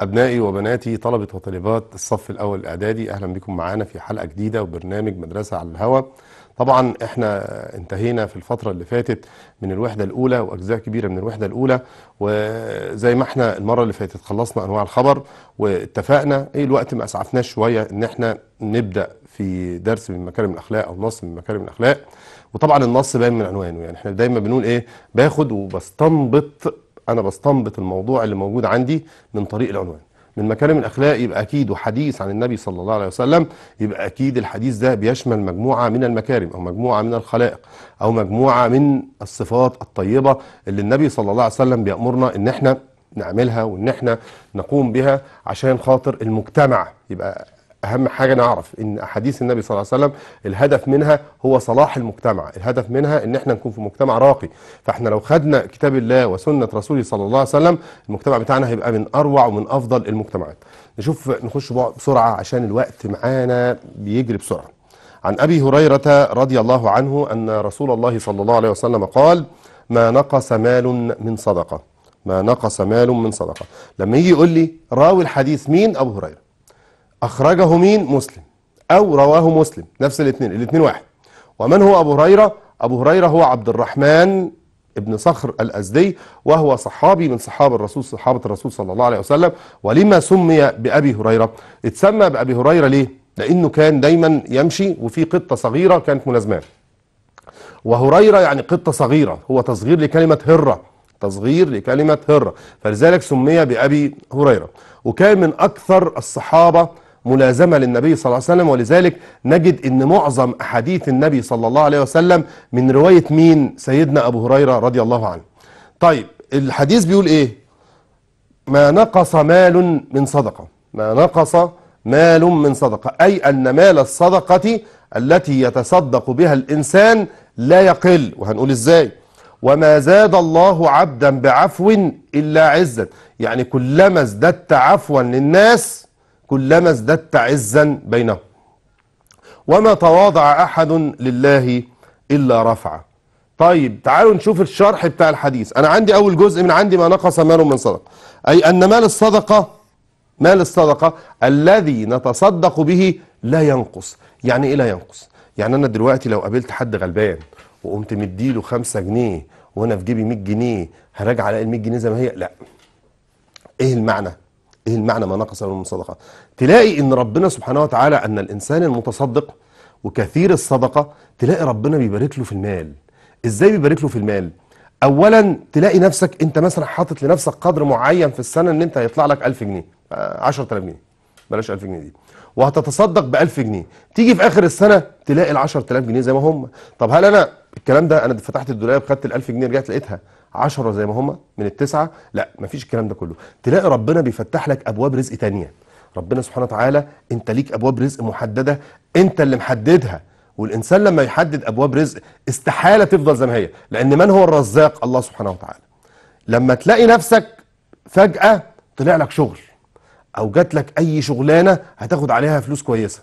أبنائي وبناتي طلبة وطالبات الصف الأول الإعدادي أهلا بكم معانا في حلقة جديدة وبرنامج مدرسة على الهواء طبعا احنا انتهينا في الفترة اللي فاتت من الوحدة الأولى وأجزاء كبيرة من الوحدة الأولى وزي ما احنا المرة اللي فاتت خلصنا أنواع الخبر واتفقنا ايه الوقت ما أسعفناش شوية إن احنا نبدأ في درس من مكارم الأخلاق أو نص من مكارم الأخلاق وطبعا النص باين من عنوانه يعني احنا دايما بنقول ايه باخد وبستنبط انا بستنبط الموضوع اللي موجود عندي من طريق العنوان من مكارم الاخلاق يبقى اكيد وحديث عن النبي صلى الله عليه وسلم يبقى اكيد الحديث ده بيشمل مجموعه من المكارم او مجموعه من الخلائق او مجموعه من الصفات الطيبه اللي النبي صلى الله عليه وسلم بيامرنا ان احنا نعملها وان احنا نقوم بها عشان خاطر المجتمع يبقى اهم حاجه نعرف ان احاديث النبي صلى الله عليه وسلم الهدف منها هو صلاح المجتمع الهدف منها ان احنا نكون في مجتمع راقي فاحنا لو خدنا كتاب الله وسنه رسوله صلى الله عليه وسلم المجتمع بتاعنا هيبقى من اروع ومن افضل المجتمعات نشوف نخش بسرعه عشان الوقت معانا بيجري بسرعه عن ابي هريره رضي الله عنه ان رسول الله صلى الله عليه وسلم قال ما نقص مال من صدقه ما نقص مال من صدقه لما يجي يقول لي راوي الحديث مين ابو هريره أخرجه مين مسلم أو رواه مسلم نفس الاثنين الاثنين واحد ومن هو أبو هريرة أبو هريرة هو عبد الرحمن ابن صخر الأزدي وهو صحابي من صحاب الرسول صحابة الرسول صلى الله عليه وسلم ولما سمي بأبي هريرة اتسمى بأبي هريرة ليه لأنه كان دايما يمشي وفي قطة صغيرة كانت ملازماه وهريرة يعني قطة صغيرة هو تصغير لكلمة هرة تصغير لكلمة هرة فلذلك سمي بأبي هريرة وكان من أكثر الصحابة ملازمة للنبي صلى الله عليه وسلم ولذلك نجد أن معظم أحاديث النبي صلى الله عليه وسلم من رواية مين سيدنا أبو هريرة رضي الله عنه طيب الحديث بيقول إيه ما نقص مال من صدقة ما نقص مال من صدقة أي أن مال الصدقة التي يتصدق بها الإنسان لا يقل وهنقول إزاي وما زاد الله عبدا بعفو إلا عزا يعني كلما ازددت عفوا للناس كلما ازددت عزا بينهم وما تواضع أحد لله إلا رفع طيب تعالوا نشوف الشرح بتاع الحديث أنا عندي أول جزء من عندي ما نقص مال من صدق أي أن مال الصدقة مال الصدقة الذي نتصدق به لا ينقص يعني إيه لا ينقص يعني أنا دلوقتي لو قابلت حد غلبان وقمت مديله خمسة جنيه وأنا في جيبي 100 جنيه هراجع على ال 100 جنيه زي ما هي لا إيه المعنى ايه المعنى ما نقص من الصدقه تلاقي ان ربنا سبحانه وتعالى ان الانسان المتصدق وكثير الصدقه تلاقي ربنا بيبارك له في المال ازاي بيبارك له في المال اولا تلاقي نفسك انت مثلا حاطط لنفسك قدر معين في السنه ان انت هيطلع لك 1000 جنيه 10000 آه، جنيه بلاش 1000 جنيه دي وهتتصدق ب 1000 جنيه تيجي في اخر السنه تلاقي ال 10000 جنيه زي ما هم طب هل انا الكلام ده انا فتحت الدولاب خدت ال 1000 جنيه رجعت لقيتها عشرة زي ما هم من التسعة لا مفيش الكلام ده كله تلاقي ربنا بيفتح لك أبواب رزق تانية ربنا سبحانه وتعالى أنت ليك أبواب رزق محددة أنت اللي محددها والإنسان لما يحدد أبواب رزق استحالة تفضل زي ما هي لأن من هو الرزاق الله سبحانه وتعالى لما تلاقي نفسك فجأة طلع لك شغل أو جات لك أي شغلانة هتاخد عليها فلوس كويسة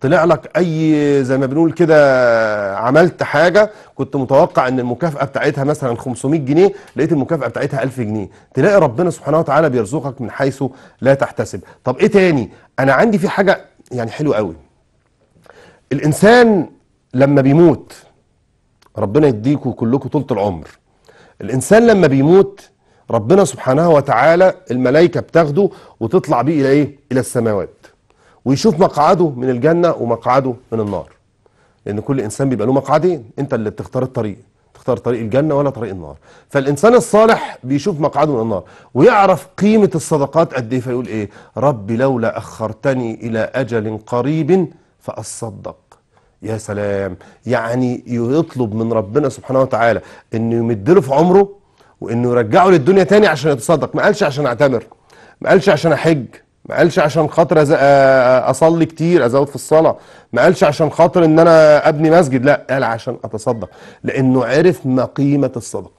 طلع لك اي زي ما بنقول كده عملت حاجه كنت متوقع ان المكافاه بتاعتها مثلا 500 جنيه لقيت المكافاه بتاعتها 1000 جنيه تلاقي ربنا سبحانه وتعالى بيرزقك من حيث لا تحتسب طب ايه تاني انا عندي في حاجه يعني حلوه قوي الانسان لما بيموت ربنا يديكوا كلكم طولة العمر الانسان لما بيموت ربنا سبحانه وتعالى الملائكه بتاخده وتطلع بيه الى ايه الى السماوات ويشوف مقعده من الجنة ومقعده من النار لأن كل إنسان بيبقى له مقعدين أنت اللي بتختار الطريق تختار طريق الجنة ولا طريق النار فالإنسان الصالح بيشوف مقعده من النار ويعرف قيمة الصدقات قد إيه فيقول إيه ربي لولا أخرتني إلى أجل قريب فأصدق يا سلام يعني يطلب من ربنا سبحانه وتعالى انه يمدله في عمره وانه يرجعه للدنيا تاني عشان يتصدق ما قالش عشان اعتمر ما قالش عشان احج ما قالش عشان خاطر اصلي كتير ازود في الصلاه ما قالش عشان خاطر ان انا ابني مسجد لا قال عشان اتصدق لانه عرف ما قيمه الصدقه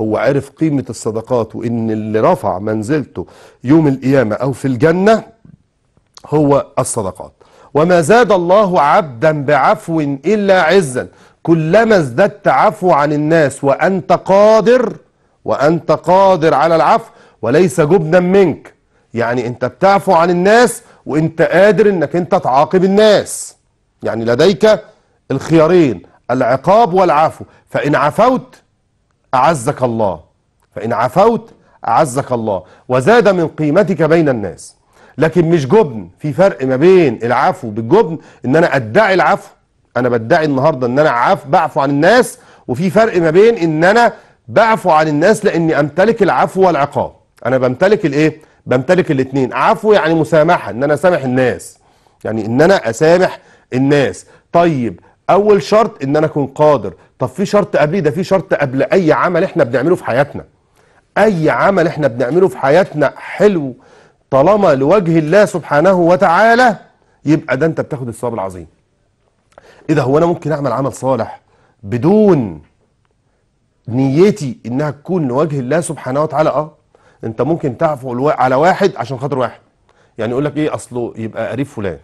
هو عرف قيمه الصدقات وان اللي رفع منزلته يوم القيامه او في الجنه هو الصدقات وما زاد الله عبدا بعفو الا عزا كلما ازددت عفو عن الناس وانت قادر وانت قادر على العفو وليس جبنا منك يعني انت بتعفو عن الناس وانت قادر انك انت تعاقب الناس يعني لديك الخيارين العقاب والعفو فان عفوت اعزك الله فان عفوت اعزك الله وزاد من قيمتك بين الناس لكن مش جبن في فرق ما بين العفو بالجبن ان انا ادعي العفو انا بدعي النهارده ان انا عف بعفو عن الناس وفي فرق ما بين ان انا بعفو عن الناس لاني امتلك العفو والعقاب انا بمتلك الايه بمتلك الاثنين عفو يعني مسامحه ان انا اسامح الناس يعني ان انا اسامح الناس طيب اول شرط ان انا اكون قادر طب في شرط قبل ده في شرط قبل اي عمل احنا بنعمله في حياتنا اي عمل احنا بنعمله في حياتنا حلو طالما لوجه الله سبحانه وتعالى يبقى ده انت بتاخد الثواب العظيم ايه ده هو انا ممكن اعمل عمل صالح بدون نيتي انها تكون لوجه الله سبحانه وتعالى اه انت ممكن تعفو على واحد عشان خاطر واحد يعني يقول لك ايه اصله يبقى قريب فلان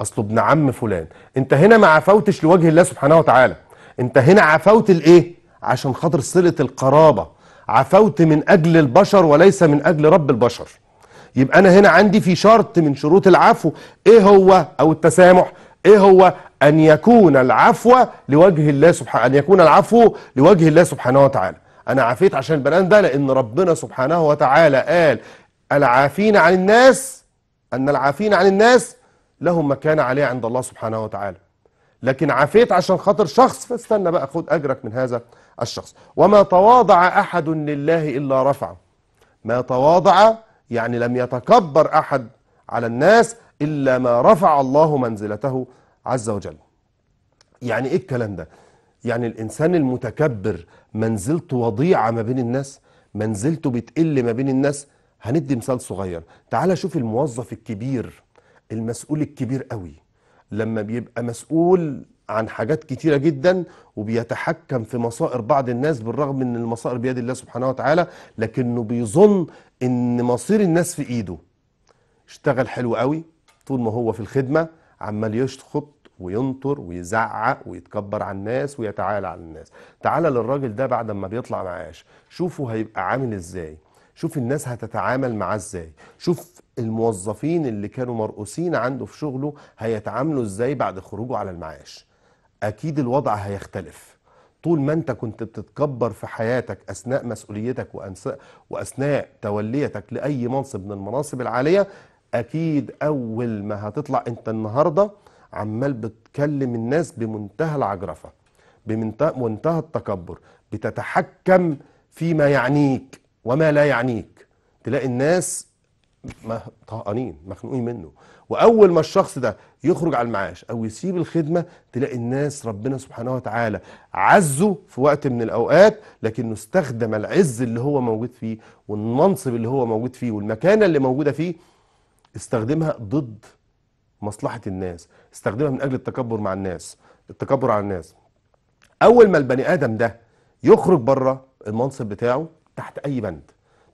اصله ابن عم فلان انت هنا ما عفوتش لوجه الله سبحانه وتعالى انت هنا عفوت لايه عشان خاطر صله القرابه عفوت من اجل البشر وليس من اجل رب البشر يبقى انا هنا عندي في شرط من شروط العفو ايه هو او التسامح ايه هو ان يكون العفو لوجه الله سبحانه ان يكون العفو لوجه الله سبحانه وتعالى انا عافيت عشان البنان ده لان ربنا سبحانه وتعالى قال العافين عن الناس ان العافين عن الناس لهم مكان عليه عند الله سبحانه وتعالى لكن عافيت عشان خاطر شخص فاستنى بقى خد اجرك من هذا الشخص وما تواضع احد لله الا رفعه ما تواضع يعني لم يتكبر احد على الناس الا ما رفع الله منزلته عز وجل يعني ايه الكلام ده يعني الإنسان المتكبر منزلته وضيعة ما بين الناس منزلته بتقل ما بين الناس هندي مثال صغير تعال شوف الموظف الكبير المسؤول الكبير قوي لما بيبقى مسؤول عن حاجات كتيرة جدا وبيتحكم في مصائر بعض الناس بالرغم ان المصائر بيد الله سبحانه وتعالى لكنه بيظن ان مصير الناس في ايده اشتغل حلو قوي طول ما هو في الخدمة عمال يشخط وينطر ويزعق ويتكبر على الناس ويتعالى على الناس تعالى للراجل ده بعد ما بيطلع معاش شوفوا هيبقى عامل ازاي شوف الناس هتتعامل معاه ازاي شوف الموظفين اللي كانوا مرؤوسين عنده في شغله هيتعاملوا ازاي بعد خروجه على المعاش اكيد الوضع هيختلف طول ما انت كنت بتتكبر في حياتك اثناء مسؤوليتك واثناء توليتك لاي منصب من المناصب العاليه اكيد اول ما هتطلع انت النهارده عمال بتكلم الناس بمنتهى العجرفه بمنتهى التكبر بتتحكم فيما يعنيك وما لا يعنيك تلاقي الناس طهقانين مخنوقين منه واول ما الشخص ده يخرج على المعاش او يسيب الخدمه تلاقي الناس ربنا سبحانه وتعالى عزه في وقت من الاوقات لكنه استخدم العز اللي هو موجود فيه والمنصب اللي هو موجود فيه والمكانه اللي موجوده فيه استخدمها ضد مصلحه الناس استخدمها من اجل التكبر مع الناس التكبر على الناس اول ما البني ادم ده يخرج بره المنصب بتاعه تحت اي بند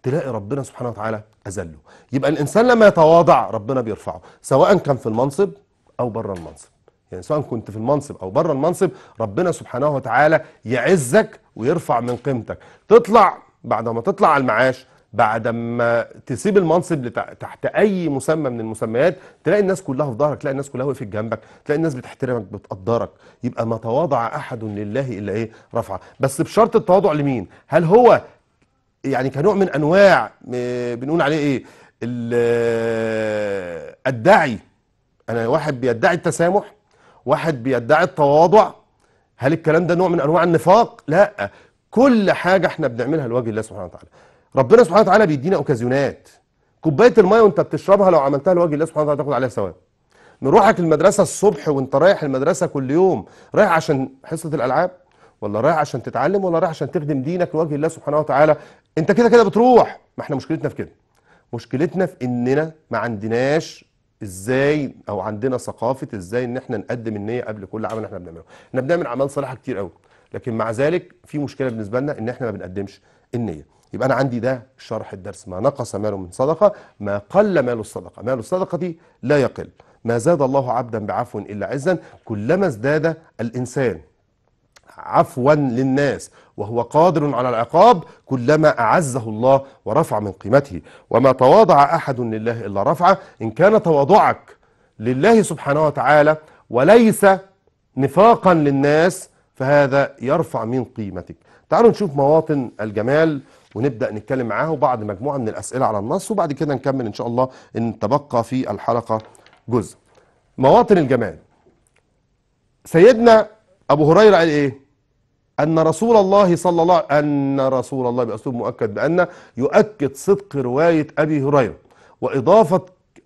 تلاقي ربنا سبحانه وتعالى اذله يبقى الانسان لما يتواضع ربنا بيرفعه سواء كان في المنصب او بره المنصب يعني سواء كنت في المنصب او بره المنصب ربنا سبحانه وتعالى يعزك ويرفع من قيمتك تطلع بعد ما تطلع على المعاش بعد ما تسيب المنصب تحت اي مسمى من المسميات تلاقي الناس كلها في ظهرك تلاقي الناس كلها وقفت جنبك تلاقي الناس بتحترمك بتقدرك يبقى ما تواضع احد لله الا ايه رفعه بس بشرط التواضع لمين هل هو يعني كنوع من انواع آه، بنقول عليه ايه آه، الداعي انا واحد بيدعي التسامح واحد بيدعي التواضع هل الكلام ده نوع من انواع النفاق لا كل حاجه احنا بنعملها لوجه الله سبحانه وتعالى ربنا سبحانه وتعالى بيدينا اوكازيونات كوبايه الميه وانت بتشربها لو عملتها لوجه الله سبحانه وتعالى تاخد عليها ثواب نروحك المدرسه الصبح وانت رايح المدرسه كل يوم رايح عشان حصه الالعاب ولا رايح عشان تتعلم ولا رايح عشان تخدم دينك لوجه الله سبحانه وتعالى انت كده كده بتروح ما احنا مشكلتنا في كده مشكلتنا في اننا ما عندناش ازاي او عندنا ثقافه ازاي ان احنا نقدم النيه قبل كل عمل احنا بنعمله احنا بنعمل اعمال صالحه كتير قوي لكن مع ذلك في مشكله بالنسبه لنا ان احنا ما بنقدمش النيه يبقى أنا عندي ده شرح الدرس ما نقص ماله من صدقة ما قل مال الصدقة مال الصدقة دي لا يقل ما زاد الله عبدا بعفو إلا عزا كلما ازداد الإنسان عفوا للناس وهو قادر على العقاب كلما أعزه الله ورفع من قيمته وما تواضع أحد لله إلا رفعه إن كان تواضعك لله سبحانه وتعالى وليس نفاقا للناس فهذا يرفع من قيمتك تعالوا نشوف مواطن الجمال ونبدا نتكلم معاه وبعد مجموعه من الاسئله على النص وبعد كده نكمل ان شاء الله ان تبقى في الحلقه جزء مواطن الجمال سيدنا ابو هريره قال ايه ان رسول الله صلى الله ان رسول الله باسلوب مؤكد بان يؤكد صدق روايه ابي هريره واضافه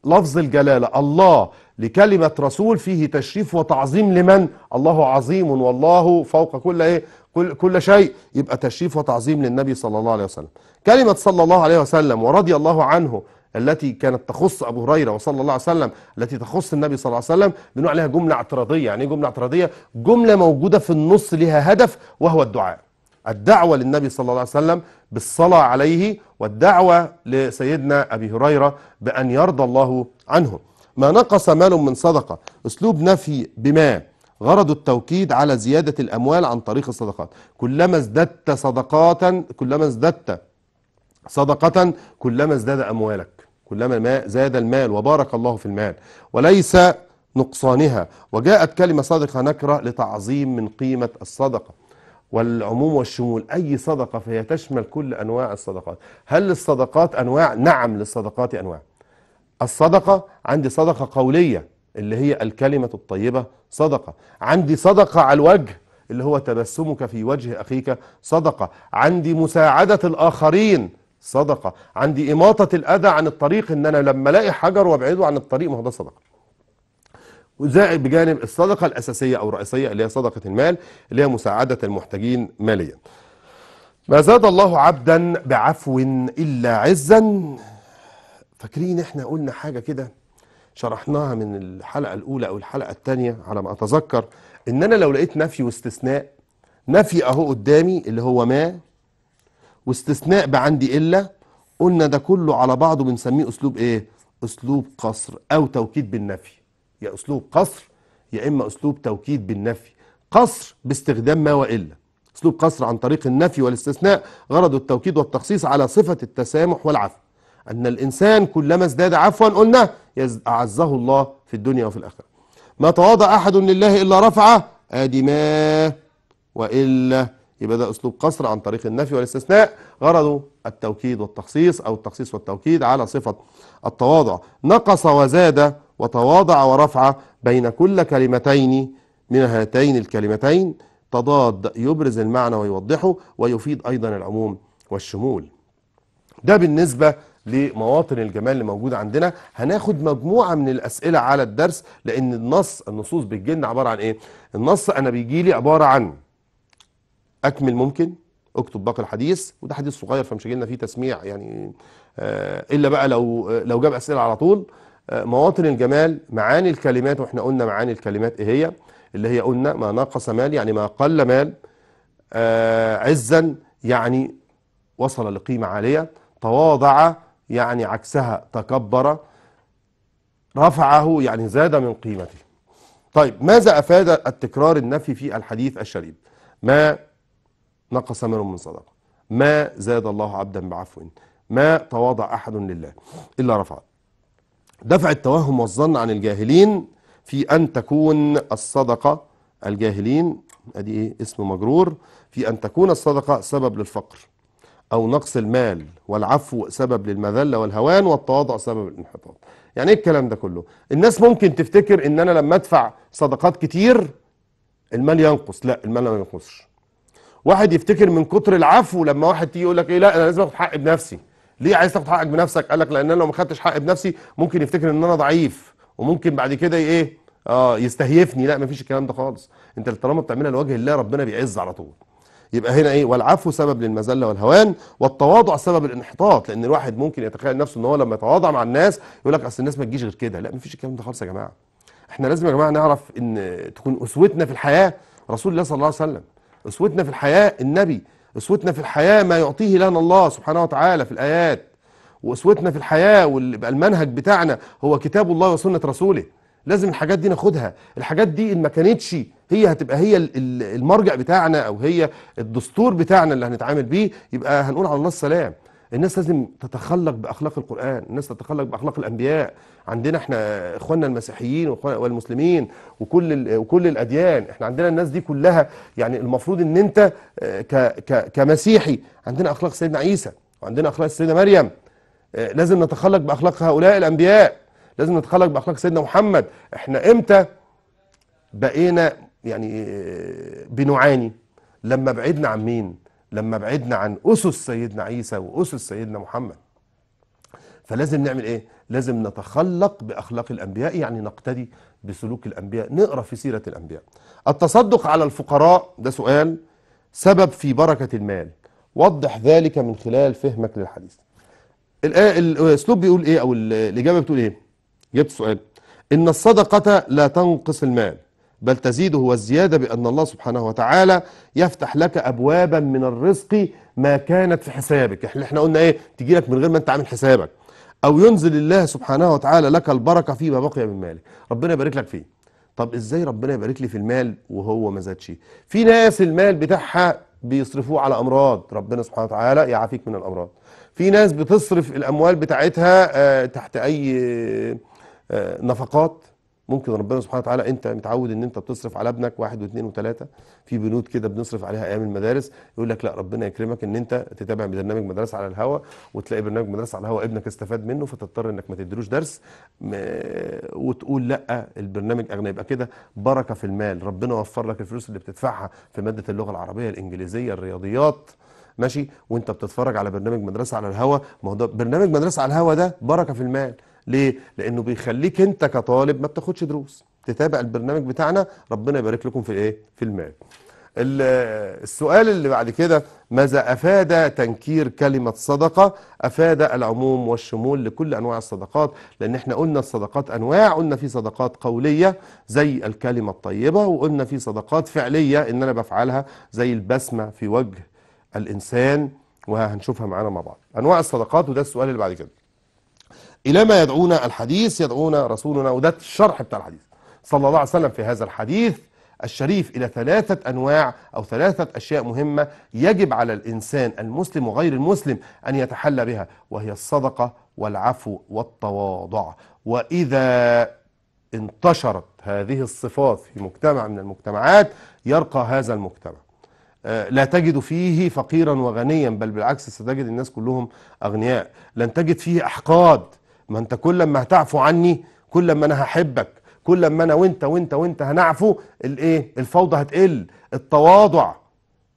لفظ الجلاله الله لكلمة رسول فيه تشريف وتعظيم لمن الله عظيم والله فوق كل إيه كل, كل شيء يبقى تشريف وتعظيم للنبي صلى الله عليه وسلم كلمة صلى الله عليه وسلم ورضي الله عنه التي كانت تخص أبو هريرة وصلى الله عليه وسلم التي تخص النبي صلى الله عليه وسلم بنقول عليها جملة اعتراضية يعني إيه جملة اعتراضية جملة موجودة في النص لها هدف وهو الدعاء الدعوة للنبي صلى الله عليه وسلم بالصلاة عليه والدعوة لسيدنا أبي هريرة بأن يرضى الله عنه ما نقص مال من صدقة أسلوب نفي بما غرض التوكيد على زيادة الأموال عن طريق الصدقات كلما ازددت صدقاتا كلما ازددت صدقة كلما ازداد أموالك كلما ما زاد المال وبارك الله في المال وليس نقصانها وجاءت كلمة صدقة نكرة لتعظيم من قيمة الصدقة والعموم والشمول أي صدقة فهي تشمل كل أنواع الصدقات هل للصدقات أنواع؟ نعم للصدقات أنواع الصدقة عندي صدقة قولية اللي هي الكلمة الطيبة صدقة عندي صدقة على الوجه اللي هو تبسمك في وجه أخيك صدقة عندي مساعدة الآخرين صدقة عندي إماطة الأذى عن الطريق إن أنا لما ألاقي حجر وأبعده عن الطريق ما هو ده صدقة وزائد بجانب الصدقة الأساسية أو الرئيسية اللي هي صدقة المال اللي هي مساعدة المحتاجين ماليا ما زاد الله عبدا بعفو إلا عزا فاكرين احنا قلنا حاجة كده شرحناها من الحلقة الأولى أو الحلقة الثانية على ما أتذكر إن أنا لو لقيت نفي واستثناء نفي أهو قدامي اللي هو ما واستثناء بعندي إلا قلنا ده كله على بعضه بنسميه أسلوب إيه؟ أسلوب قصر أو توكيد بالنفي يا أسلوب قصر يا إما أسلوب توكيد بالنفي قصر باستخدام ما وإلا أسلوب قصر عن طريق النفي والاستثناء غرض التوكيد والتخصيص على صفة التسامح والعفو أن الإنسان كلما ازداد عفوا قلنا أعزه الله في الدنيا وفي الآخرة ما تواضع أحد لله إلا رفعه آدي وإلا يبقى ده أسلوب قصر عن طريق النفي والاستثناء غرضه التوكيد والتخصيص أو التخصيص والتوكيد على صفة التواضع نقص وزاد وتواضع ورفع بين كل كلمتين من هاتين الكلمتين تضاد يبرز المعنى ويوضحه ويفيد أيضا العموم والشمول ده بالنسبة لمواطن الجمال اللي موجوده عندنا هناخد مجموعه من الاسئله على الدرس لان النص النصوص بتجيلنا عباره عن ايه النص انا بيجي لي عباره عن اكمل ممكن اكتب باقي الحديث وده حديث صغير فمش هيجي لنا فيه تسميع يعني آه، الا بقى لو آه، لو جاب اسئله على طول آه، مواطن الجمال معاني الكلمات واحنا قلنا معاني الكلمات ايه هي اللي هي قلنا ما ناقص مال يعني ما قل مال عزا يعني وصل لقيمه عاليه تواضع يعني عكسها تكبر رفعه يعني زاد من قيمته طيب ماذا أفاد التكرار النفي في الحديث الشريف ما نقص منه من صدقة ما زاد الله عبدا بعفو ما تواضع أحد لله إلا رفعه دفع التوهم والظن عن الجاهلين في أن تكون الصدقة الجاهلين أدي إيه اسم مجرور في أن تكون الصدقة سبب للفقر أو نقص المال والعفو سبب للمذلة والهوان والتواضع سبب الانحطاط يعني ايه الكلام ده كله الناس ممكن تفتكر ان انا لما ادفع صدقات كتير المال ينقص لا المال ما ينقصش واحد يفتكر من كتر العفو لما واحد تيجي يقول لك ايه لا انا لازم اخد حقي بنفسي ليه عايز تاخد حقك بنفسك قال لك لان انا لو ما خدتش حقي بنفسي ممكن يفتكر ان انا ضعيف وممكن بعد كده ايه اه يستهيفني لا مفيش الكلام ده خالص انت طالما بتعملها لوجه الله ربنا بيعز على طول يبقى هنا ايه والعفو سبب للمذله والهوان والتواضع سبب الانحطاط لان الواحد ممكن يتخيل نفسه ان هو لما يتواضع مع الناس يقول لك اصل الناس ما تجيش غير كده لا مفيش الكلام ده خالص يا جماعه احنا لازم يا جماعه نعرف ان تكون اسوتنا في الحياه رسول الله صلى الله عليه وسلم اسوتنا في الحياه النبي اسوتنا في الحياه ما يعطيه لنا الله سبحانه وتعالى في الايات واسوتنا في الحياه ويبقى المنهج بتاعنا هو كتاب الله وسنه رسوله لازم الحاجات دي ناخدها الحاجات دي ان ما كانتش هي هتبقى هي المرجع بتاعنا او هي الدستور بتاعنا اللي هنتعامل بيه يبقى هنقول على الله السلام الناس لازم تتخلق باخلاق القران الناس تتخلق باخلاق الانبياء عندنا احنا اخواننا المسيحيين والمسلمين وكل وكل الاديان احنا عندنا الناس دي كلها يعني المفروض ان انت آه، كمسيحي عندنا اخلاق سيدنا عيسى وعندنا اخلاق سيدنا مريم آه، لازم نتخلق باخلاق هؤلاء الانبياء لازم نتخلق باخلاق سيدنا محمد احنا امتى بقينا يعني آه، بنعاني لما بعدنا عن مين لما بعدنا عن أسس سيدنا عيسى وأسس سيدنا محمد فلازم نعمل ايه لازم نتخلق باخلاق الانبياء يعني نقتدي بسلوك الانبياء نقرا في سيره الانبياء التصدق على الفقراء ده سؤال سبب في بركه المال وضح ذلك من خلال فهمك للحديث الاسلوب بيقول ايه او الاجابه بتقول ايه جبت السؤال ان الصدقه لا تنقص المال بل تزيده والزيادة بأن الله سبحانه وتعالى يفتح لك أبوابا من الرزق ما كانت في حسابك احنا قلنا ايه تجي لك من غير ما انت عامل حسابك أو ينزل الله سبحانه وتعالى لك البركة فيما بقي من مالك ربنا يبارك لك فيه طب ازاي ربنا يبارك لي في المال وهو ما زادش في ناس المال بتاعها بيصرفوه على امراض ربنا سبحانه وتعالى يعافيك من الامراض في ناس بتصرف الاموال بتاعتها آه، تحت اي آه، آه، نفقات ممكن ربنا سبحانه وتعالى انت متعود ان انت بتصرف على ابنك واحد واثنين وثلاثه في بنود كده بنصرف عليها ايام المدارس يقول لك لا ربنا يكرمك ان انت تتابع برنامج مدرسه على الهوا وتلاقي برنامج مدرسه على الهوا ابنك استفاد منه فتضطر انك ما تديلوش درس وتقول لا البرنامج اغنى يبقى كده بركه في المال ربنا وفر لك الفلوس اللي بتدفعها في ماده اللغه العربيه الانجليزيه الرياضيات ماشي وانت بتتفرج على برنامج مدرسه على الهوا ما هو ده برنامج مدرسه على الهوا ده بركه في المال ليه؟ لانه بيخليك انت كطالب ما بتاخدش دروس تتابع البرنامج بتاعنا ربنا يبارك لكم في الايه؟ في المال. السؤال اللي بعد كده ماذا أفاد تنكير كلمة صدقة أفاد العموم والشمول لكل أنواع الصدقات لأن احنا قلنا الصدقات أنواع قلنا في صدقات قولية زي الكلمة الطيبة وقلنا في صدقات فعلية إن أنا بفعلها زي البسمة في وجه الإنسان وهنشوفها معانا مع بعض أنواع الصدقات وده السؤال اللي بعد كده إلى ما يدعونا الحديث يدعونا رسولنا وده الشرح بتاع الحديث صلى الله عليه وسلم في هذا الحديث الشريف إلى ثلاثة أنواع أو ثلاثة أشياء مهمة يجب على الإنسان المسلم وغير المسلم أن يتحلى بها وهي الصدقة والعفو والتواضع وإذا انتشرت هذه الصفات في مجتمع من المجتمعات يرقى هذا المجتمع آه، لا تجد فيه فقيرا وغنيا بل بالعكس ستجد الناس كلهم أغنياء لن تجد فيه أحقاد ما انت كل ما هتعفو عني كل ما انا هحبك كل ما انا وانت وانت وانت هنعفو الايه الفوضى هتقل التواضع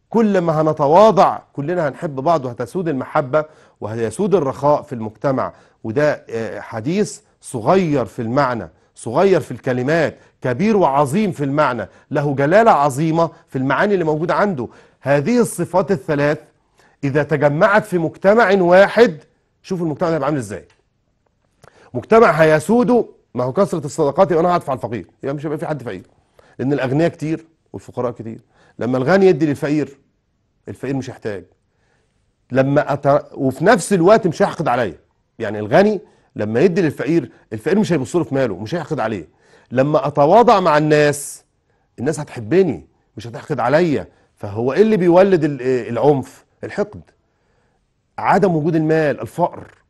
كل ما هنتواضع كلنا هنحب بعض وهتسود المحبه وهيسود الرخاء في المجتمع وده آه، حديث صغير في المعنى صغير في الكلمات كبير وعظيم في المعنى له جلاله عظيمه في المعاني اللي موجوده عنده هذه الصفات الثلاث اذا تجمعت في مجتمع واحد شوف المجتمع ده هيبقى عامل ازاي مجتمع هيسوده ما هو كثره الصدقات يبقى انا هدفع الفقير يبقى يعني مش هيبقى في حد فقير لان الاغنياء كتير والفقراء كتير لما الغني يدي للفقير الفقير مش هيحتاج لما أت... وفي نفس الوقت مش هيحقد عليا يعني الغني لما يدي للفقير الفقير مش هيبص له في ماله مش هيحقد عليه لما اتواضع مع الناس الناس هتحبني مش هتحقد عليا فهو ايه اللي بيولد العنف الحقد عدم وجود المال الفقر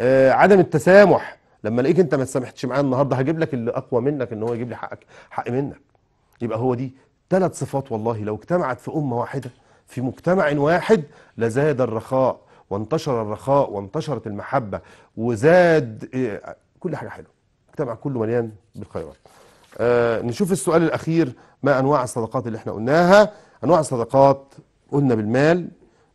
آه، عدم التسامح لما الاقيك انت ما تسامحتش معايا النهارده هجيب لك اللي اقوى منك ان هو يجيب لي حقك حق منك يبقى هو دي ثلاث صفات والله لو اجتمعت في امه واحده في مجتمع واحد لزاد الرخاء وانتشر الرخاء وانتشرت المحبه وزاد آه، كل حاجه حلوه المجتمع كله مليان بالخيرات آه نشوف السؤال الاخير ما انواع الصدقات اللي احنا قلناها انواع الصدقات قلنا بالمال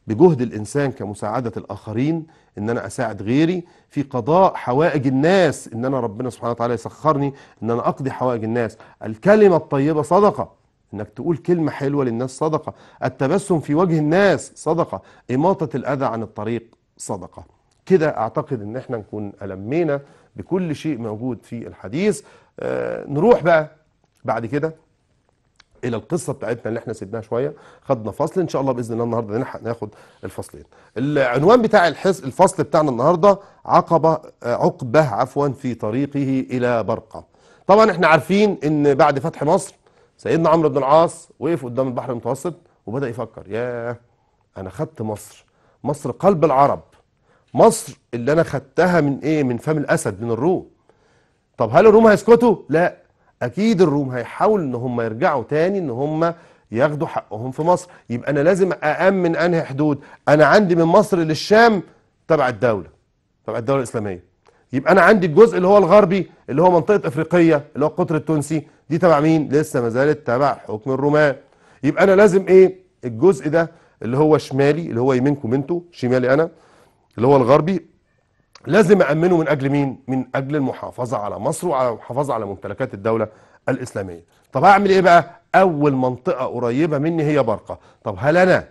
بجهد الإنسان كمساعدة الآخرين إن أنا أساعد غيري في قضاء حوائج الناس إن أنا ربنا سبحانه وتعالى يسخرني إن أنا أقضي حوائج الناس الكلمة الطيبة صدقة إنك تقول كلمة حلوة للناس صدقة التبسم في وجه الناس صدقة إماطة الأذى عن الطريق صدقة كده أعتقد إن إحنا نكون ألمينا بكل شيء موجود في الحديث أه نروح بقى بعد كده الى القصه بتاعتنا اللي احنا سيبناها شويه خدنا فصل ان شاء الله باذن الله النهارده نلحق ناخد الفصلين العنوان بتاع الحص الفصل بتاعنا النهارده عقبه آه، عقبه عفوا في طريقه الى برقه طبعا احنا عارفين ان بعد فتح مصر سيدنا عمرو بن العاص وقف قدام البحر المتوسط وبدا يفكر ياه انا خدت مصر مصر قلب العرب مصر اللي انا خدتها من ايه من فم الاسد من الروم طب هل الروم هيسكتوا لا اكيد الروم هيحاول ان هم يرجعوا تاني ان هم ياخدوا حقهم في مصر يبقى انا لازم اامن انهي حدود انا عندي من مصر للشام تبع الدوله تبع الدوله الاسلاميه يبقى انا عندي الجزء اللي هو الغربي اللي هو منطقه افريقيه اللي هو القطر التونسي دي تبع مين لسه ما زالت تبع حكم الرومان يبقى انا لازم ايه الجزء ده اللي هو شمالي اللي هو يمينكم انتوا شمالي انا اللي هو الغربي لازم أأمنه من أجل مين؟ من أجل المحافظة على مصر وعلى المحافظة على ممتلكات الدولة الإسلامية طب أعمل إيه بقى؟ أول منطقة قريبة مني هي برقة طب هل أنا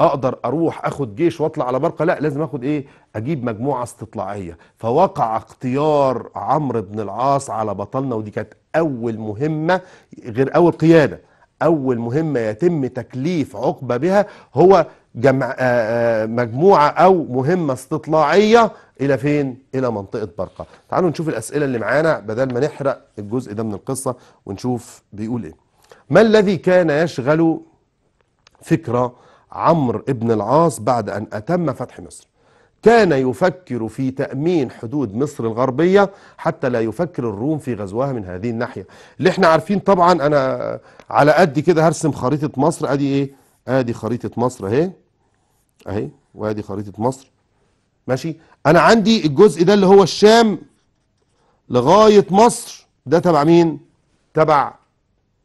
اقدر اروح اخد جيش واطلع على برقه لا لازم اخد ايه اجيب مجموعه استطلاعيه فوقع اختيار عمرو بن العاص على بطلنا ودي كانت اول مهمه غير اول قياده اول مهمه يتم تكليف عقبه بها هو جمع آه، آه، مجموعة أو مهمة استطلاعية إلى فين؟ إلى منطقة برقة تعالوا نشوف الأسئلة اللي معانا بدل ما نحرق الجزء ده من القصة ونشوف بيقول إيه ما الذي كان يشغل فكرة عمرو ابن العاص بعد أن أتم فتح مصر كان يفكر في تأمين حدود مصر الغربية حتى لا يفكر الروم في غزوها من هذه الناحية اللي احنا عارفين طبعا أنا على قد كده هرسم خريطة مصر أدي إيه ادي خريطه مصر اهي اهي وادي خريطه مصر ماشي انا عندي الجزء ده اللي هو الشام لغايه مصر ده تبع مين تبع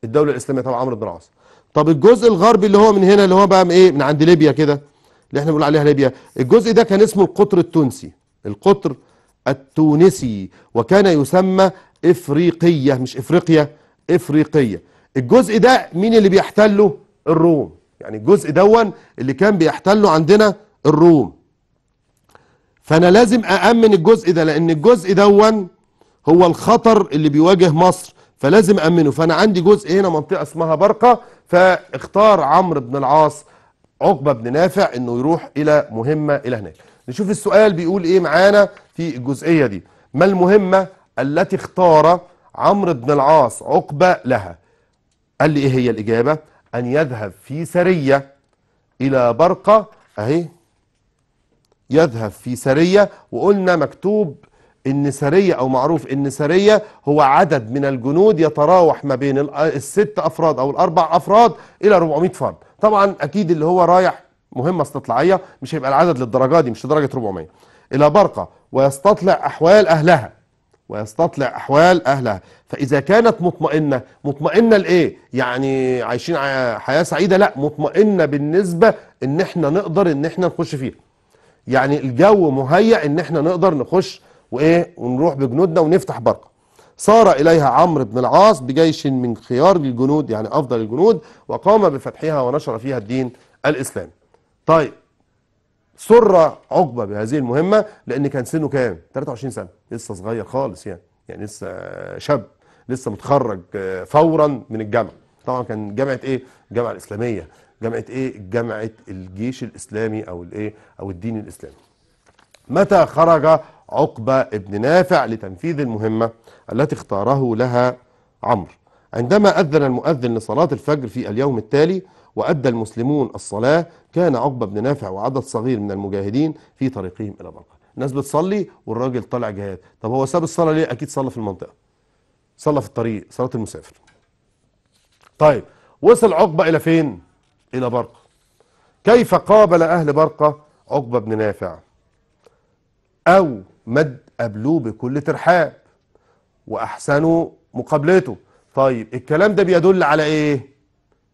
الدوله الاسلاميه تبع عمرو بن العاص طب الجزء الغربي اللي هو من هنا اللي هو بقى ايه من عند ليبيا كده اللي احنا بنقول عليها ليبيا الجزء ده كان اسمه القطر التونسي القطر التونسي وكان يسمى افريقيه مش افريقيا افريقيه الجزء ده مين اللي بيحتله الروم يعني الجزء دون اللي كان بيحتله عندنا الروم فانا لازم أأمن الجزء ده لان الجزء دون هو الخطر اللي بيواجه مصر فلازم أمنه فانا عندي جزء هنا منطقة اسمها برقة فاختار عمرو بن العاص عقبة بن نافع انه يروح الى مهمة الى هناك نشوف السؤال بيقول ايه معانا في الجزئية دي ما المهمة التي اختار عمرو بن العاص عقبة لها قال لي ايه هي الاجابة أن يذهب في سرية إلى برقة أهي يذهب في سرية وقلنا مكتوب إن سرية أو معروف إن سرية هو عدد من الجنود يتراوح ما بين الست أفراد أو الأربع أفراد إلى 400 فرد طبعا أكيد اللي هو رايح مهمة استطلاعية مش هيبقى العدد للدرجة دي مش درجة 400 إلى برقة ويستطلع أحوال أهلها ويستطلع أحوال أهلها فإذا كانت مطمئنة مطمئنة لإيه يعني عايشين حياة سعيدة لا مطمئنة بالنسبة إن إحنا نقدر إن إحنا نخش فيها يعني الجو مهيأ إن إحنا نقدر نخش وإيه ونروح بجنودنا ونفتح برقة سار إليها عمرو بن العاص بجيش من خيار الجنود يعني أفضل الجنود وقام بفتحها ونشر فيها الدين الإسلامي طيب سر عقبه بهذه المهمه لان كان سنه كام 23 سنه لسه صغير خالص يعني يعني لسه شاب لسه متخرج آه، فورا من الجامعه طبعا كان جامعه ايه الجامعه الاسلاميه جامعه ايه جامعه الجيش الاسلامي او الايه او الدين الاسلامي متى خرج عقبه ابن نافع لتنفيذ المهمه التي اختاره لها عمرو عندما اذن المؤذن لصلاه الفجر في اليوم التالي وأدى المسلمون الصلاة كان عقبة بن نافع وعدد صغير من المجاهدين في طريقهم إلى برقة الناس بتصلي والراجل طالع جهاد طب هو ساب الصلاة ليه أكيد صلى في المنطقة صلى في الطريق صلاة المسافر طيب وصل عقبة إلى فين إلى برقة كيف قابل أهل برقة عقبة بن نافع أو مد قابلوه بكل ترحاب وأحسنوا مقابلته طيب الكلام ده بيدل على إيه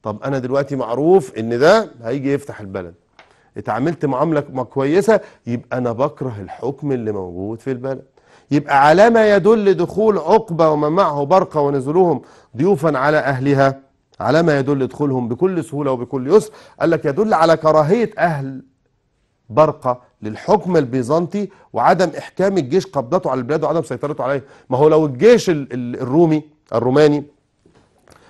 طب انا دلوقتي معروف ان ده هيجي يفتح البلد اتعاملت معاملة ما كويسة يبقى انا بكره الحكم اللي موجود في البلد يبقى على ما يدل دخول عقبة ومن معه برقة ونزلوهم ضيوفا على اهلها على ما يدل دخولهم بكل سهولة وبكل يسر قال لك يدل على كراهية اهل برقة للحكم البيزنطي وعدم احكام الجيش قبضته على البلاد وعدم سيطرته عليها ما هو لو الجيش الرومي الروماني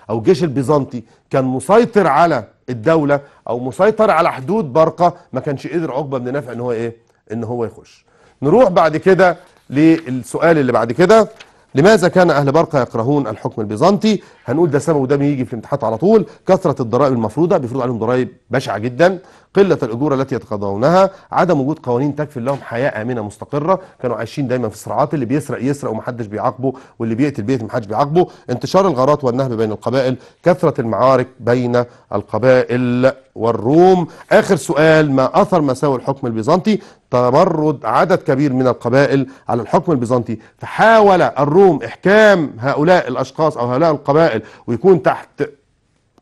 او الجيش البيزنطي كان مسيطر على الدوله او مسيطر على حدود برقه ما كانش قدر عقبه بن نافع ان هو ايه ان هو يخش نروح بعد كده للسؤال اللي بعد كده لماذا كان أهل برقة يكرهون الحكم البيزنطي هنقول ده سبب وده بيجي في الامتحانات على طول كثرة الضرائب المفروضة بيفرض عليهم ضرائب بشعة جدا قلة الأجور التي يتقاضونها عدم وجود قوانين تكفي لهم حياة آمنة مستقرة كانوا عايشين دايما في صراعات اللي بيسرق يسرق ومحدش بيعاقبه واللي بيقتل بيقتل محدش بيعاقبه انتشار الغارات والنهب بين القبائل كثرة المعارك بين القبائل والروم آخر سؤال ما أثر مساوئ الحكم البيزنطي تمرد عدد كبير من القبائل على الحكم البيزنطي فحاول الروم إحكام هؤلاء الأشخاص أو هؤلاء القبائل ويكون تحت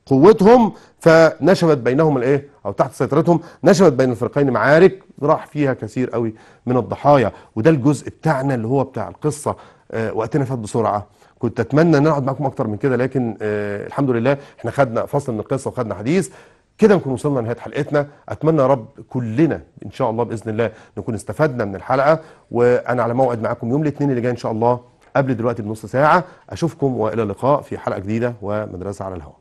قوتهم فنشبت بينهم الايه او تحت سيطرتهم نشبت بين الفريقين معارك راح فيها كثير قوي من الضحايا وده الجزء بتاعنا اللي هو بتاع القصه آه وقتنا فات بسرعه كنت اتمنى ان اقعد معاكم اكتر من كده لكن آه الحمد لله احنا خدنا فصل من القصه وخدنا حديث كده نكون وصلنا لنهايه حلقتنا اتمنى يا رب كلنا ان شاء الله باذن الله نكون استفدنا من الحلقه وانا على موعد معاكم يوم الاثنين اللي جاي ان شاء الله قبل دلوقتي بنص ساعه اشوفكم والى اللقاء في حلقه جديده ومدرسه على الهواء